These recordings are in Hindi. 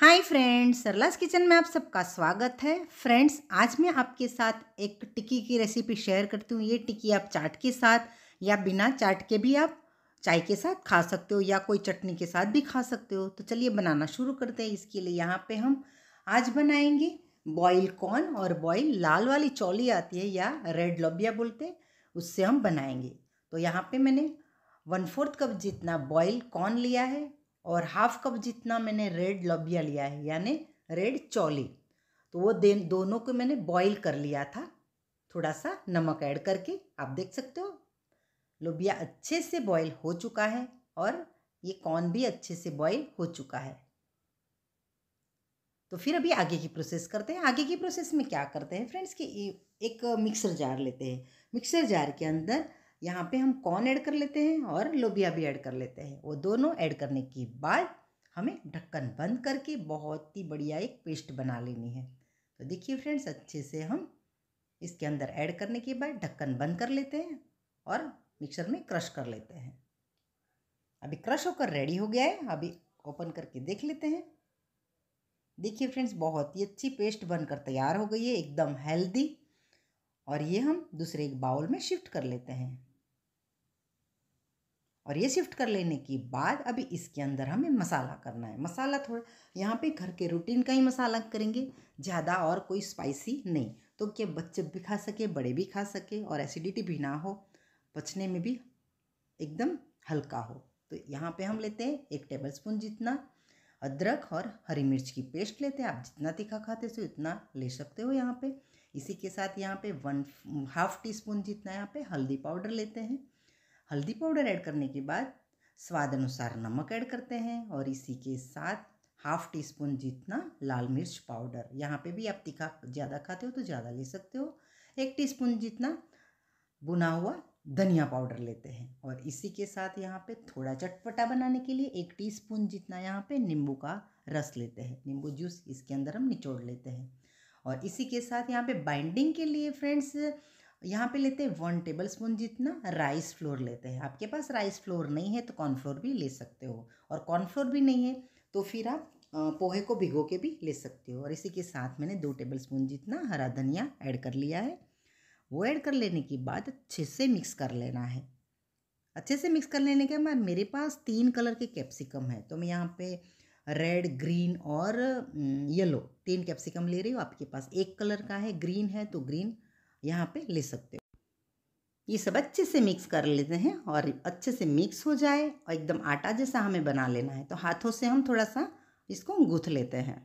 हाय फ्रेंड्स सरलास किचन में आप सबका स्वागत है फ्रेंड्स आज मैं आपके साथ एक टिक्की की रेसिपी शेयर करती हूँ ये टिक्की आप चाट के साथ या बिना चाट के भी आप चाय के साथ खा सकते हो या कोई चटनी के साथ भी खा सकते हो तो चलिए बनाना शुरू करते हैं इसके लिए यहाँ पे हम आज बनाएंगे बॉयल कॉर्न और बॉयल लाल वाली चौली आती है या रेड लोबिया बोलते हैं उससे हम बनाएंगे तो यहाँ पर मैंने वन फोर्थ कप जितना बॉयल कॉर्न लिया है और हाफ कप जितना मैंने रेड लबिया लिया है यानी रेड चौली तो वो दे दोनों को मैंने बॉईल कर लिया था थोड़ा सा नमक ऐड करके आप देख सकते हो लोबिया अच्छे से बॉईल हो चुका है और ये कॉर्न भी अच्छे से बॉईल हो चुका है तो फिर अभी आगे की प्रोसेस करते हैं आगे की प्रोसेस में क्या करते हैं फ्रेंड्स कि एक मिक्सर जार लेते हैं मिक्सर जार के अंदर यहाँ पे हम कॉर्न ऐड कर लेते हैं और लोबिया भी ऐड कर लेते हैं वो दोनों ऐड करने के बाद हमें ढक्कन बंद करके बहुत ही बढ़िया एक पेस्ट बना लेनी है तो देखिए फ्रेंड्स अच्छे से हम इसके अंदर ऐड करने के बाद ढक्कन बंद कर लेते हैं और मिक्सर में क्रश कर लेते हैं अभी क्रश होकर रेडी हो गया है अभी ओपन करके देख लेते हैं देखिए फ्रेंड्स बहुत ही अच्छी पेस्ट बनकर तैयार हो गई है एकदम हेल्दी और ये हम दूसरे एक बाउल में शिफ्ट कर लेते हैं और ये शिफ्ट कर लेने के बाद अभी इसके अंदर हमें मसाला करना है मसाला थोड़ा यहाँ पे घर के रूटीन का ही मसाला करेंगे ज़्यादा और कोई स्पाइसी नहीं तो क्या बच्चे भी खा सके बड़े भी खा सके और एसिडिटी भी ना हो पचने में भी एकदम हल्का हो तो यहाँ पे हम लेते हैं एक टेबल स्पून जितना अदरक और हरी मिर्च की पेस्ट लेते हैं आप जितना तीखा खाते हो उतना ले सकते हो यहाँ पे इसी के साथ यहाँ पे वन हाफ टी स्पून जितना यहाँ पे हल्दी पाउडर लेते हैं हल्दी पाउडर ऐड करने के बाद स्वाद अनुसार नमक ऐड करते हैं और इसी के साथ हाफ टी स्पून जितना लाल मिर्च पाउडर यहाँ पे भी आप तीखा ज़्यादा खाते हो तो ज़्यादा ले सकते हो एक टी स्पून जितना बुना हुआ धनिया पाउडर लेते हैं और इसी के साथ यहाँ पे थोड़ा चटपटा बनाने के लिए एक टी स्पून जितना यहाँ पे नींबू का रस लेते हैं नींबू जूस इसके अंदर हम निचोड़ लेते हैं और इसी के साथ यहाँ पे बाइंडिंग के लिए फ्रेंड्स यहाँ पे लेते हैं वन टेबल स्पून जितना राइस फ्लोर लेते हैं आपके पास राइस फ्लोर नहीं है तो कॉर्नफ्लोर भी ले सकते हो और कॉर्नफ्लोर भी नहीं है तो फिर आप पोहे को भिगो के भी ले सकते हो और इसी के साथ मैंने दो टेबल स्पून जितना हरा धनिया ऐड कर लिया है वो ऐड कर लेने के बाद अच्छे से मिक्स कर लेना है अच्छे से मिक्स कर लेने के बाद मेरे पास तीन कलर के कैप्सिकम है तो मैं यहाँ पे रेड ग्रीन और येलो तीन कैप्सिकम ले रही हूँ आपके पास एक कलर का है ग्रीन है तो ग्रीन यहाँ पे ले सकते हो ये सब अच्छे से मिक्स कर लेते हैं और अच्छे से मिक्स हो जाए और एकदम आटा जैसा हमें बना लेना है तो हाथों से हम थोड़ा सा इसको गूँथ लेते हैं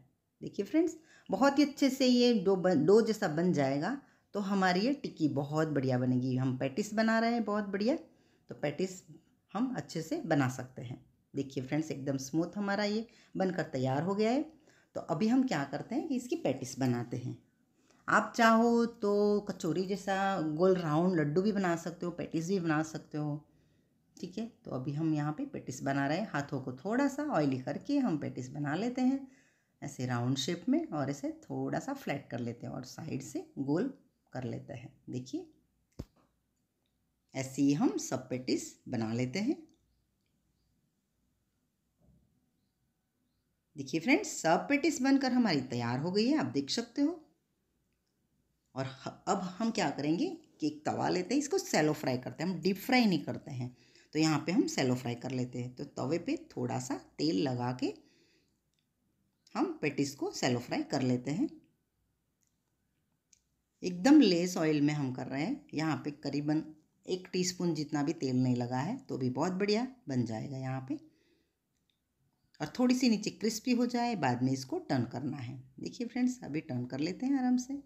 देखिए फ्रेंड्स बहुत ही अच्छे से ये डो बन डो जैसा बन जाएगा तो हमारी ये टिक्की बहुत बढ़िया बनेगी हम पैटिस बना रहे हैं बहुत बढ़िया तो पैटिस हम अच्छे से बना सकते हैं देखिए फ्रेंड्स एकदम स्मूथ हमारा ये बनकर तैयार हो गया है तो अभी हम क्या करते हैं इसकी पैटिस बनाते हैं आप चाहो तो कचौरी जैसा गोल राउंड लड्डू भी बना सकते हो पेटिस भी बना सकते हो ठीक है तो अभी हम यहाँ पे पेटिस बना रहे हैं हाथों को थोड़ा सा ऑयली करके हम पेटिस बना लेते हैं ऐसे राउंड शेप में और ऐसे थोड़ा सा फ्लैट कर लेते हैं और साइड से गोल कर लेते हैं देखिए ऐसे ही हम सब पेटिस बना लेते हैं देखिए फ्रेंड्स सब पेटिस बनकर हमारी तैयार हो गई है आप देख सकते हो और अब हम क्या करेंगे कि एक तवा लेते हैं इसको सैलो फ्राई करते हैं हम डीप फ्राई नहीं करते हैं तो यहाँ पे हम सेलो फ्राई कर लेते हैं तो तवे पे थोड़ा सा तेल लगा के हम पेटिस को सैलो फ्राई कर लेते हैं एकदम लेस ऑयल में हम कर रहे हैं यहाँ पे करीबन एक टीस्पून जितना भी तेल नहीं लगा है तो भी बहुत बढ़िया बन जाएगा यहाँ पे और थोड़ी सी नीचे क्रिस्पी हो जाए बाद में इसको टर्न करना है देखिए फ्रेंड्स अभी टर्न कर लेते हैं आराम से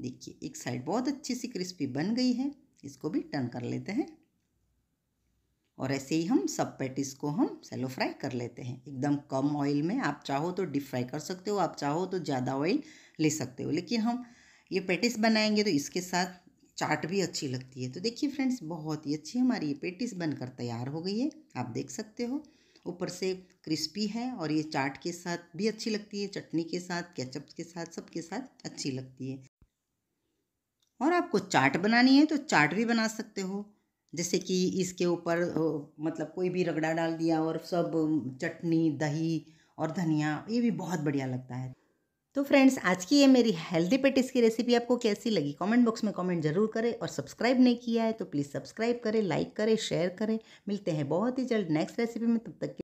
देखिए एक साइड बहुत अच्छी सी क्रिस्पी बन गई है इसको भी टर्न कर लेते हैं और ऐसे ही हम सब पैटिस को हम सेलो फ्राई कर लेते हैं एकदम कम ऑयल में आप चाहो तो डीप फ्राई कर सकते हो आप चाहो तो ज़्यादा ऑयल ले सकते हो लेकिन हम ये पैटिस बनाएंगे तो इसके साथ चाट भी अच्छी लगती है तो देखिए फ्रेंड्स बहुत ही अच्छी हमारी ये पेटिस बनकर तैयार हो गई है आप देख सकते हो ऊपर से क्रिस्पी है और ये चाट के साथ भी अच्छी लगती है चटनी के साथ केचप के साथ सबके साथ अच्छी लगती है और आपको चाट बनानी है तो चाट भी बना सकते हो जैसे कि इसके ऊपर मतलब कोई भी रगड़ा डाल दिया और सब चटनी दही और धनिया ये भी बहुत बढ़िया लगता है तो फ्रेंड्स आज की ये मेरी हेल्दी पेटिस की रेसिपी आपको कैसी लगी कमेंट बॉक्स में कमेंट जरूर करें और सब्सक्राइब नहीं किया है तो प्लीज़ सब्सक्राइब करें लाइक करें शेयर करें मिलते हैं बहुत ही जल्द नेक्स्ट रेसिपी में तब तक